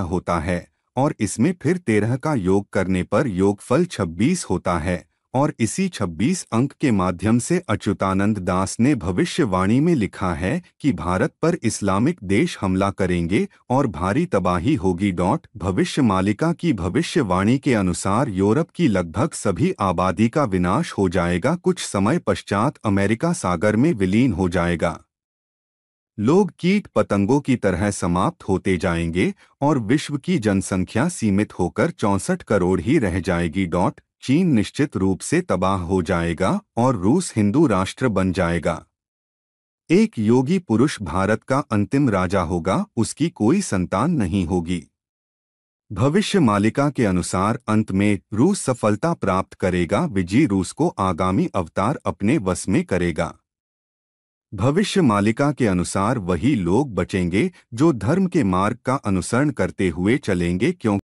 होता है और इसमें फिर तेरह का योग करने पर योगफल छब्बीस होता है और इसी छब्बीस अंक के माध्यम से अच्युतानंद दास ने भविष्यवाणी में लिखा है कि भारत पर इस्लामिक देश हमला करेंगे और भारी तबाही होगी डॉट भविष्य मालिका की भविष्यवाणी के अनुसार यूरोप की लगभग सभी आबादी का विनाश हो जाएगा कुछ समय पश्चात अमेरिका सागर में विलीन हो जाएगा लोग कीट पतंगों की तरह समाप्त होते जाएंगे और विश्व की जनसंख्या सीमित होकर चौंसठ करोड़ ही रह जाएगी डॉट चीन निश्चित रूप से तबाह हो जाएगा और रूस हिंदू राष्ट्र बन जाएगा एक योगी पुरुष भारत का अंतिम राजा होगा उसकी कोई संतान नहीं होगी भविष्य मालिका के अनुसार अंत में रूस सफलता प्राप्त करेगा विजी रूस को आगामी अवतार अपने वश में करेगा भविष्य मालिका के अनुसार वही लोग बचेंगे जो धर्म के मार्ग का अनुसरण करते हुए चलेंगे क्यों